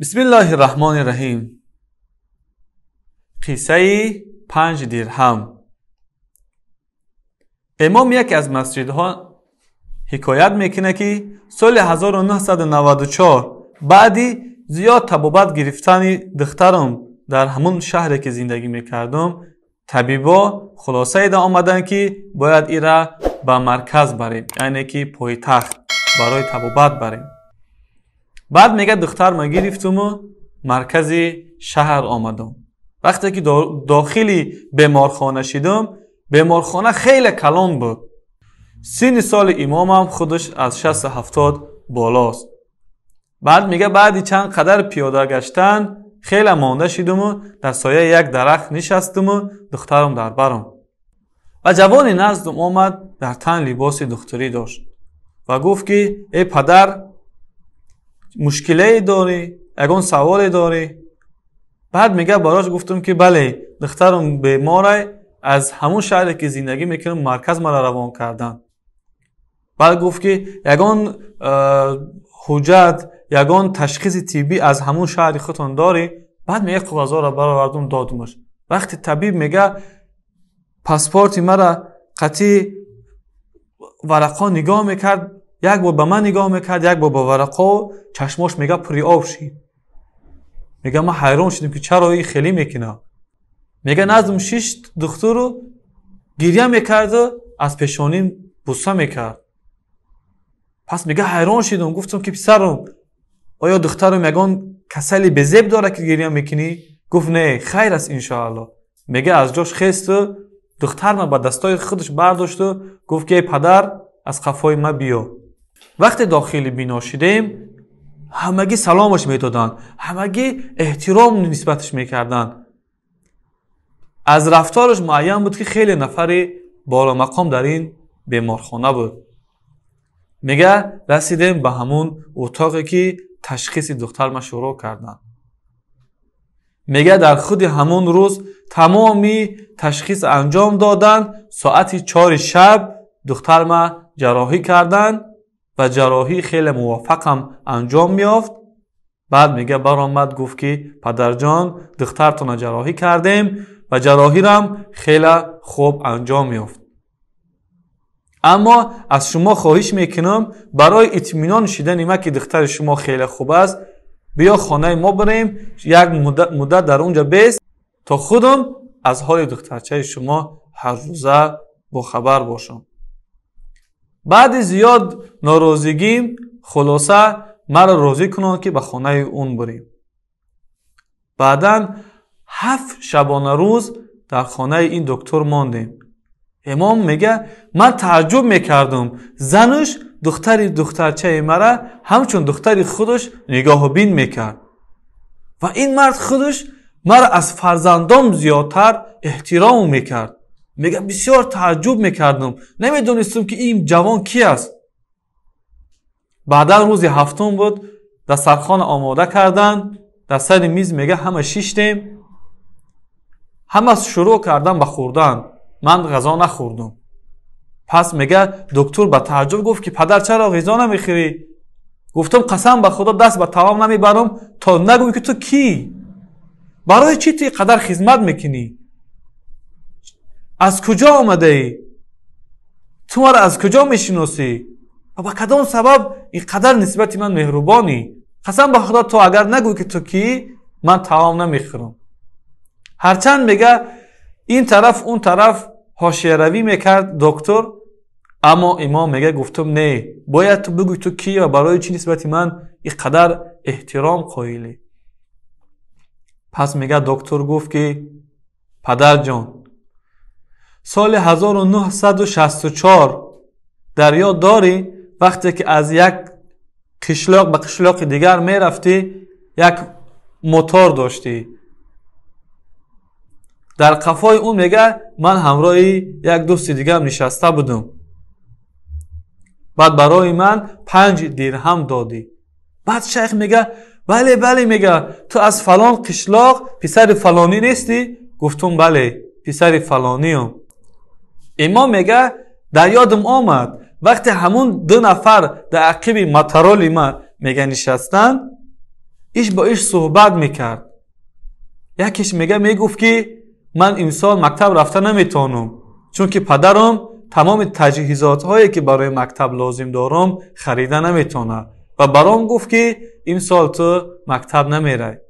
بسم الله الرحمن الرحیم قصه پنج درهم امام یکی از مسجدها حکایت میکنه که سال 1994 بعدی زیاد تبابت گرفتن دخترم در همون شهر که زندگی میکردم طبیبا خلاصه ایده آمدن که باید ای را به مرکز بریم یعنی که پایتخت برای تبابت بریم بعد میگه دختر ما گرفتم و مرکز شهر آمدم وقتی که داخلی بیمارخانه شدم بیمارخانه خیلی کلان بود سین سال امام هم خودش از 60 هفتاد بالاست بعد میگه بعدی چند قدر پیاده گشتن خیلی مانده شدم و در سایه یک درخت نشستم و دخترم در برم و جوانی نزدم آمد در تن لباس دختری داشت و گفت که ای پدر مشکلی داری اگون سوالی داری بعد میگه براش گفتم که بله دخترم بیماره از همون شهری که زندگی میکنم مرکز مرا روان کردن بعد گفت که یگان حجت یگان تشخیص تیبی از همون شهر خودتون داری بعد میگه قضا خب را برآوردم دادمش وقتی طبیب میگه پاسپورت مرا قطی ورقا نگاه میکرد یک بار به من نگاه میکرد یک بار به ورقا چشماش میگه پری آب شید میگه ما حیران شدیم که چرا این خیلی میکنه میگه نظم شیش دختر رو گریه میکرد و از پیشانی بوسه میکرد پس میگه حیران شدم گفتم که پسرم آیا دخترم یگان کسلی به زب داره که گریه میکنی گفت نه خیر است انشاءالله میگه از جاش خسته، دختر ما با دستای خودش برداشت و گفت که پدر از قفای ما بیا وقت داخل بینا شدیم همگی سلامش میدادند همگی احترام نسبتش میکردند از رفتارش معیم بود که خیلی نفر بالا مقام در این بیمارخانه بود میگه رسیدیم به همون اتاقی که تشخیص دختر ما شروع کردن میگه در خود همون روز تمامی تشخیص انجام دادن ساعت چهار شب دختر ما جراحی کردن و جراحی خیلی هم انجام میافت بعد میگه برآمد گفت که پدرجان دخترتون جراحی کردیم و جراحی هم خیلی خوب انجام میافت اما از شما خواهش میکنم برای اطمینان شدن ایمه که دختر شما خیلی خوب است بیا خانه ما بریم یک مدت, مدت در اونجا بیست تا خودم از حال دخترچه شما هر روزه با خبر باشم بعد زیاد ناراضگیم خلاصه مرا راضی کنون که به خانه اون بریم بعدا هفت شبانه روز در خانه این دکتر ماندیم امام میگه من تعجب میکردم زنش دختری دخترچه مرا همچون دختری خودش نگاه بین میکرد و این مرد خودش مرا از فرزندام زیادتر احترام میکرد میگم بسیار تعجب میکردم نمیدونستم که این جوان کی است بعدا روز هفتم بود در دسترخوان آماده کردن در سر میز میگه همه شیشتیم همه شروع کردن به خوردن من غذا نخوردم پس میگه دکتر به تعجب گفت که پدر چرا غذا نمیخوری گفتم قسم به خدا دست به تمام نمیبرم تا نگوی که تو کی برای چی تو قدر خدمت میکنی از کجا آمده ای تو مرا از کجا میشناسی و با کدام سبب اینقدر نسبت من مهربانی قسم به خدا تو اگر نگوی که تو کی من تمام نمیخورم هرچند میگه این طرف اون طرف حاشیه میکرد دکتر اما امام میگه گفتم نه باید تو بگوی تو کی و برای چی نسبت من این اینقدر احترام قائلی پس میگه دکتر گفت که پدر جان سال 1964 در یاد داری وقتی که از یک کشلاق به کشلاق دیگر می رفتی یک موتور داشتی در قفای اون میگه من همراه یک دوست دیگر نشسته بودم بعد برای من پنج دیرهم دادی بعد شیخ میگه بله بله میگه تو از فلان کشلاق پسر فلانی نیستی گفتم بله پسر هم امام میگه در یادم آمد وقتی همون دو نفر در عقیب مطرال ما میگه نشستن ایش با ایش صحبت میکرد یکیش میگه میگفت که من امسال مکتب رفته نمیتونم چون که پدرم تمام تجهیزات هایی که برای مکتب لازم دارم خریده نمیتونه و برام گفت که امسال تو مکتب نمیره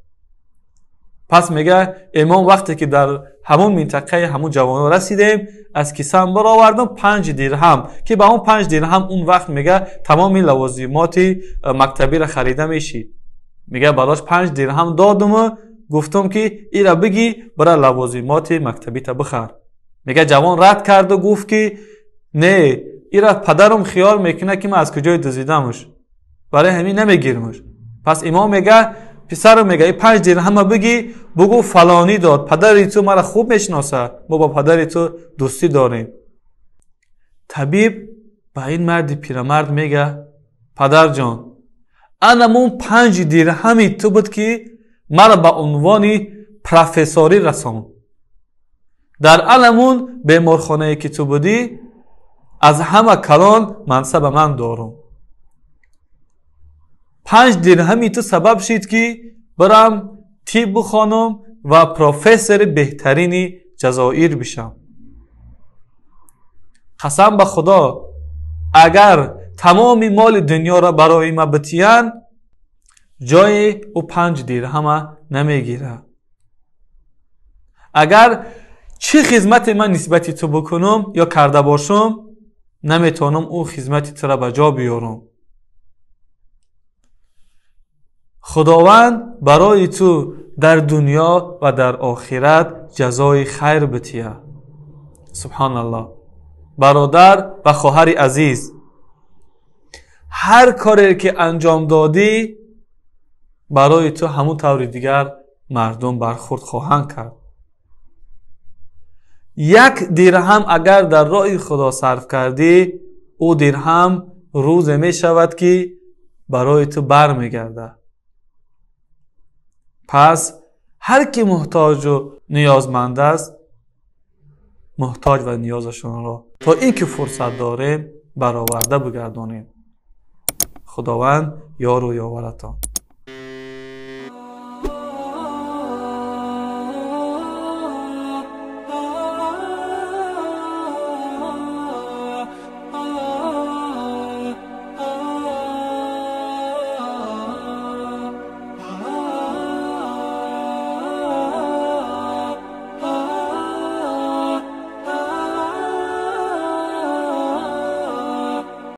پس میگه امام وقتی که در همون منطقه همون جوانو رسیدیم از کیسم برآوردم پنج درهم که به اون پنج درهم اون وقت میگه تمام لوازمات مکتبی را خریده میشی میگه براش پنج درهم دادم و گفتم که ای را بگی برای لوازمات مکتبی تا بخر میگه جوان رد کرد و گفت که نه ای را پدرم خیال میکنه که من از کجای دزیدمش برای همین نمیگیرمش پس امام میگه پسر میگه پنج همه بگی بگو فلانی داد پدری تو مرا خوب میشناسه ما با پدری تو دوستی داریم طبیب به این مرد پیرمرد میگه پدر جان انمون پنج همی تو بود که مرا به عنوان پروفسوری رسان در علمون بیمارخانه که تو بودی از همه کلان منصب من دارم پنج همی تو سبب شید که برم تیب بخوانم و پروفسور بهترینی جزائیر بشم قسم به خدا اگر تمام مال دنیا را برای ما بتیان جای او پنج درهم نمیگیره اگر چه خدمت من نسبتی تو بکنم یا کرده باشم نمیتونم او خدمتی تو را به جا بیارم خداوند برای تو در دنیا و در آخرت جزای خیر بتیه سبحان الله برادر و خواهر عزیز هر کاری که انجام دادی برای تو همون طور دیگر مردم برخورد خواهند کرد یک درهم اگر در راه خدا صرف کردی او درهم روز می شود که برای تو بر می پس هر کی محتاج و نیازمند است محتاج و نیازشون را تا این که فرصت داره برآورده بگردانیم خداوند یار و یاورتان